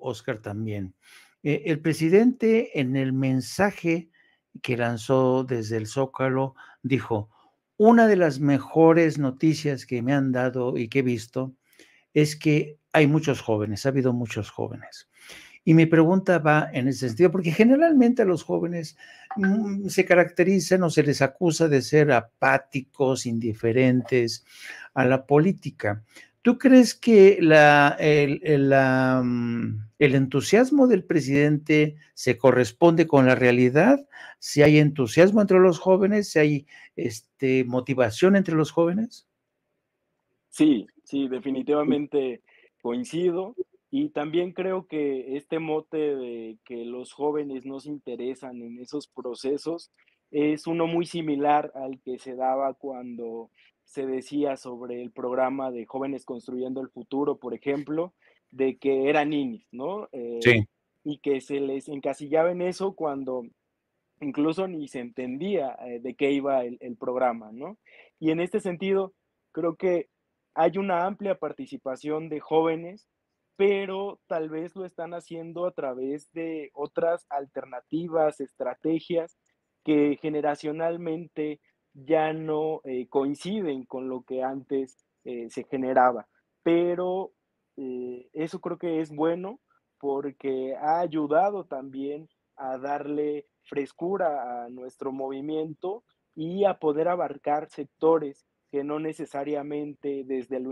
Oscar, también. Eh, el presidente en el mensaje que lanzó desde el Zócalo dijo, una de las mejores noticias que me han dado y que he visto es que hay muchos jóvenes, ha habido muchos jóvenes. Y mi pregunta va en ese sentido, porque generalmente a los jóvenes mm, se caracterizan o se les acusa de ser apáticos, indiferentes a la política. ¿Tú crees que mm, el, entusiasmo del presidente se corresponde con la realidad? ¿Si hay entusiasmo entre los jóvenes? ¿Si hay este, motivación entre los jóvenes? Sí, sí, definitivamente coincido. Y también creo que este mote de que los jóvenes no se interesan en esos procesos es uno muy similar al que se daba cuando se decía sobre el programa de Jóvenes Construyendo el Futuro, por ejemplo, de que eran ninis, ¿no? Eh, sí. Y que se les encasillaba en eso cuando incluso ni se entendía eh, de qué iba el, el, programa, ¿no? Y en este sentido, creo que hay una amplia participación de jóvenes, pero tal vez lo están haciendo a través de otras alternativas, estrategias que generacionalmente ya no eh, coinciden con lo que antes eh, se generaba. Pero eh, eso creo que es bueno porque ha ayudado también a darle frescura a nuestro movimiento y a poder abarcar sectores que no necesariamente desde lo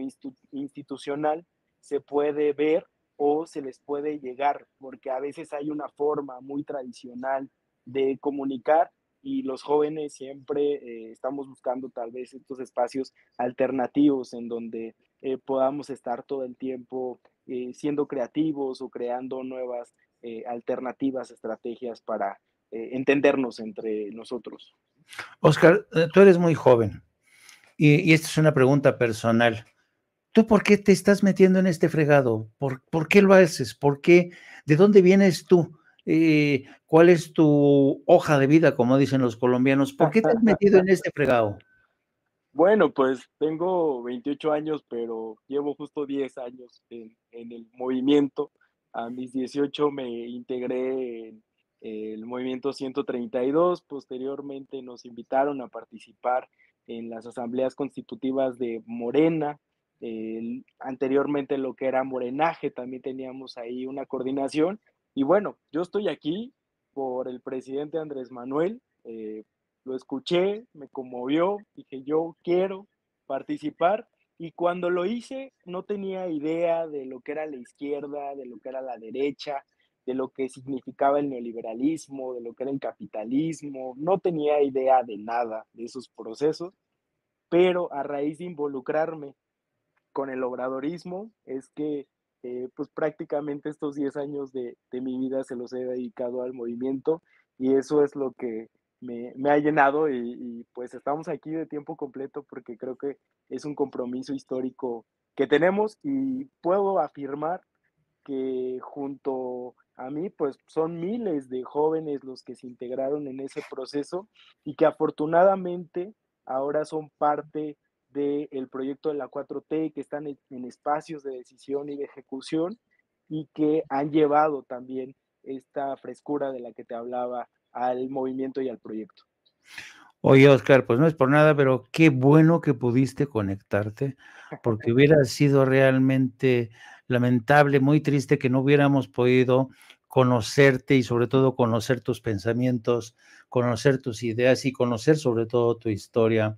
institucional se puede ver o se les puede llegar, porque a veces hay una forma muy tradicional de comunicar y los jóvenes siempre eh, estamos buscando tal vez estos espacios alternativos en donde eh, podamos estar todo el tiempo eh, siendo creativos o creando nuevas alternativas, estrategias para entendernos entre nosotros. Oscar, tú eres muy joven y, esta es una pregunta personal. ¿Tú por qué te estás metiendo en este fregado? ¿Por, por qué lo haces? ¿Por qué? ¿De dónde vienes tú? cuál es tu hoja de vida, como dicen los colombianos. ¿Por qué te has metido en este fregado? Bueno, pues tengo 28 años, pero llevo justo 10 años en, el movimiento. A mis 18 me integré en el movimiento 132, posteriormente nos invitaron a participar en las asambleas constitutivas de Morena, anteriormente lo que era morenaje, también teníamos ahí una coordinación y bueno, yo estoy aquí por el presidente Andrés Manuel. Eh, lo escuché, me conmovió, dije yo quiero participar. Y cuando lo hice, no tenía idea de lo que era la izquierda, de lo que era la derecha, de lo que significaba el neoliberalismo, de lo que era el capitalismo, no tenía idea de nada de esos procesos, pero a raíz de involucrarme con el obradorismo es que eh, pues prácticamente estos 10 años de, mi vida se los he dedicado al movimiento y eso es lo que me, ha llenado y, y, pues estamos aquí de tiempo completo porque creo que es un compromiso histórico que tenemos y puedo afirmar que junto a mí pues son miles de jóvenes los que se integraron en ese proceso y que afortunadamente ahora son parte del proyecto de la 4T, que están en, en espacios de decisión y de ejecución y que han llevado también esta frescura de la que te hablaba al movimiento y al proyecto. Oye, Oscar, pues no es por nada, pero qué bueno que pudiste conectarte, porque hubiera sido realmente lamentable, muy triste que no hubiéramos podido conocerte y sobre todo conocer tus pensamientos, conocer tus ideas y conocer sobre todo tu historia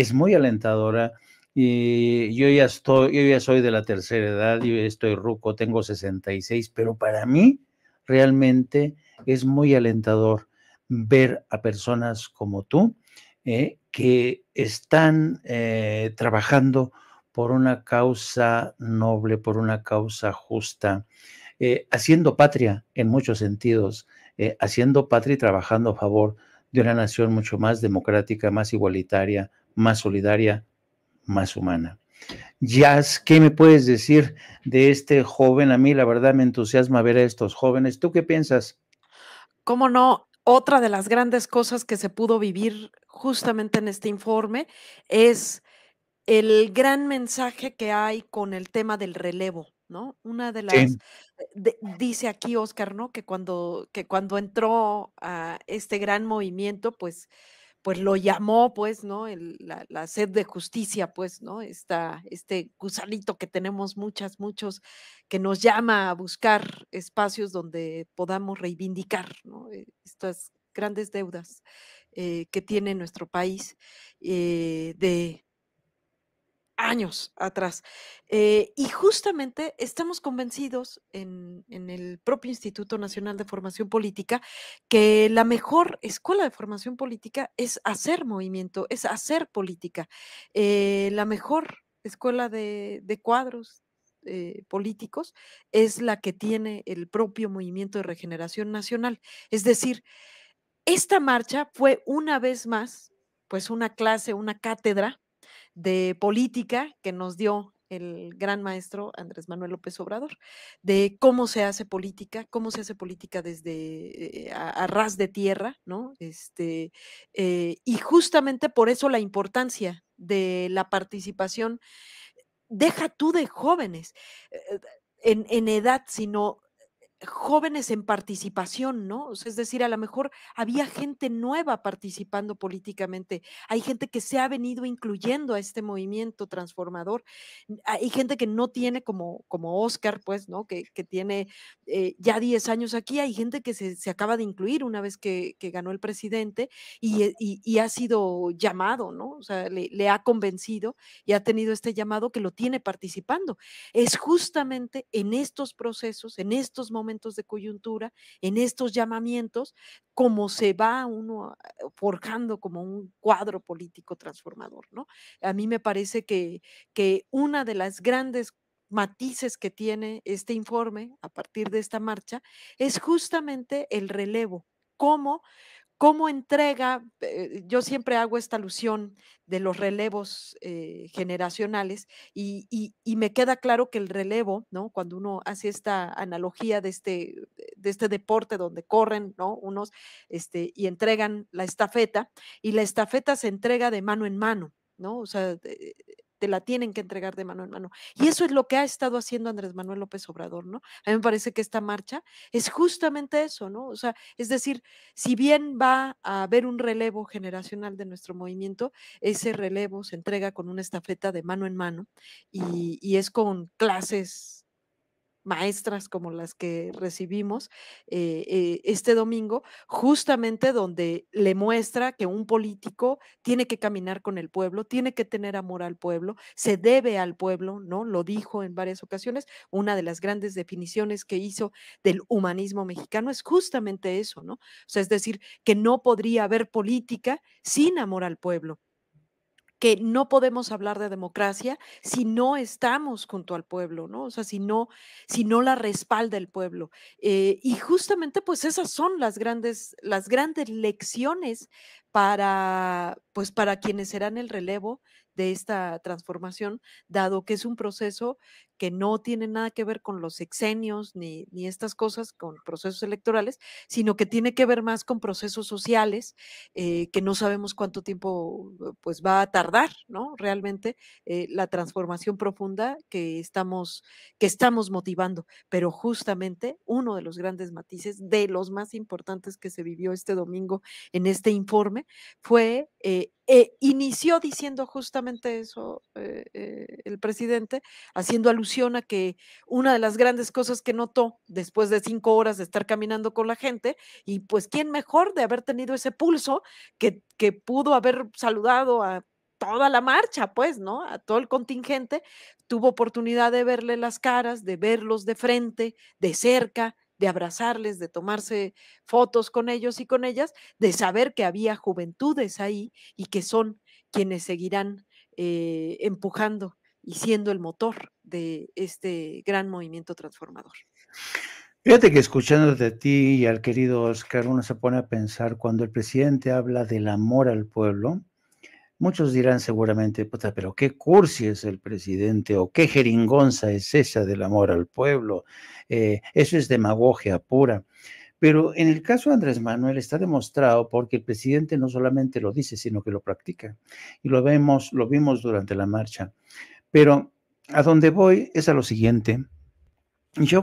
es muy alentadora. Y yo ya estoy, yo ya soy de la tercera edad, yo estoy ruco, tengo 66, pero para mí realmente es muy alentador ver a personas como tú eh, que están eh, trabajando por una causa noble, por una causa justa, eh, haciendo patria en muchos sentidos, haciendo patria y trabajando a favor de una nación mucho más democrática, más igualitaria, más solidaria, más humana. Jazz, ¿qué me puedes decir de este joven? A mí la verdad me entusiasma ver a estos jóvenes. ¿Tú qué piensas? ¿Cómo no? Otra de las grandes cosas que se pudo vivir justamente en este informe es el gran mensaje que hay con el tema del relevo, ¿no? Una de las dice aquí Oscar, ¿no? Que cuando que cuando entró a este gran movimiento, pues pues lo llamó, pues, ¿no? la, sed de justicia, pues, ¿no? este gusalito que tenemos muchas, muchos, que nos llama a buscar espacios donde podamos reivindicar, ¿no? Eh, estas grandes deudas eh, que tiene nuestro país eh, de años atrás. Eh, y justamente estamos convencidos en, el propio Instituto Nacional de Formación Política que la mejor escuela de formación política es hacer movimiento, es hacer política. Eh, la mejor escuela de, cuadros, eh, políticos es la que tiene el propio movimiento de regeneración nacional. Es decir, esta marcha fue una vez más, pues una clase, una cátedra de política que nos dio el gran maestro Andrés Manuel López Obrador, de cómo se hace política, cómo se hace política desde eh, a, ras de tierra, ¿no? Este, eh, y justamente por eso la importancia de la participación, deja tú de jóvenes eh, en, en edad, sino jóvenes en participación, ¿no? es decir, a lo mejor había gente nueva participando políticamente, hay gente que se ha venido incluyendo a este movimiento transformador, hay gente que no tiene como, como Oscar, pues, ¿no? Que, tiene eh, ya 10 años aquí, hay gente que se, acaba de incluir una vez que, ganó el presidente e, y, ha sido llamado, ¿no? O sea, le ha convencido y ha tenido este llamado que lo tiene participando. Es justamente en estos procesos, en estos momentos, de coyuntura, en estos llamamientos, como se va uno eh, forjando como un cuadro político transformador, ¿no? A mí me parece que, que una de las grandes matices que tiene este informe a partir de esta marcha es justamente el relevo, cómo ¿Cómo entrega? Eh, yo siempre hago esta alusión de los relevos eh, generacionales y, me queda claro que el relevo, ¿no? Cuando uno hace esta analogía de este, de este deporte donde corren, ¿no? Unos este, y entregan la estafeta y la estafeta se entrega de mano en mano, ¿no? O sea, te la tienen que entregar de mano en mano. Y eso es lo que ha estado haciendo Andrés Manuel López Obrador, ¿no? A mí me parece que esta marcha es justamente eso, ¿no? O sea, es decir, si bien va a haber un relevo generacional de nuestro movimiento, ese relevo se entrega con una estafeta de mano en mano y, y es con clases maestras como las que recibimos eh, eh, este domingo, justamente donde le muestra que un político tiene que caminar con el pueblo, tiene que tener amor al pueblo, se debe al pueblo, ¿no? Lo dijo en varias ocasiones. Una de las grandes definiciones que hizo del humanismo mexicano es justamente eso, ¿no? O sea, es decir, que no podría haber política sin amor al pueblo que no podemos hablar de democracia si no estamos junto al pueblo, ¿no? O sea, si no, si no la respalda el pueblo. Eh, y justamente, pues esas son las grandes, las grandes lecciones para, pues, para quienes serán el relevo de esta transformación, dado que es un proceso que no tiene nada que ver con los exenios ni, ni estas cosas, con procesos electorales, sino que tiene que ver más con procesos sociales eh, que no sabemos cuánto tiempo eh, pues va a tardar, ¿no? Realmente eh, la transformación profunda que estamos, que estamos motivando. Pero justamente uno de los grandes matices, de los más importantes que se vivió este domingo en este informe, fue eh, inició diciendo justamente eso eh, eh, el presidente, haciendo alusión a que una de las grandes cosas que notó después de cinco horas de estar caminando con la gente, y pues quién mejor de haber tenido ese pulso que, que pudo haber saludado a toda la marcha, pues, ¿no? A todo el contingente, tuvo oportunidad de verle las caras, de verlos de frente, de cerca, de abrazarles, de tomarse fotos con ellos y con ellas, de saber que había juventudes ahí y que son quienes seguirán eh, empujando y siendo el motor de este gran movimiento transformador. Fíjate que escuchando de ti y al querido Oscar, uno se pone a pensar cuando el presidente habla del amor al pueblo, Muchos dirán seguramente, puta, pero qué cursi es el presidente o qué jeringonza es esa del amor al pueblo. Eh, eso es demagogia pura. Pero en el caso de Andrés Manuel está demostrado porque el presidente no solamente lo dice, sino que lo practica. Y lo vemos, lo vimos durante la marcha. Pero a donde voy es a lo siguiente. Yo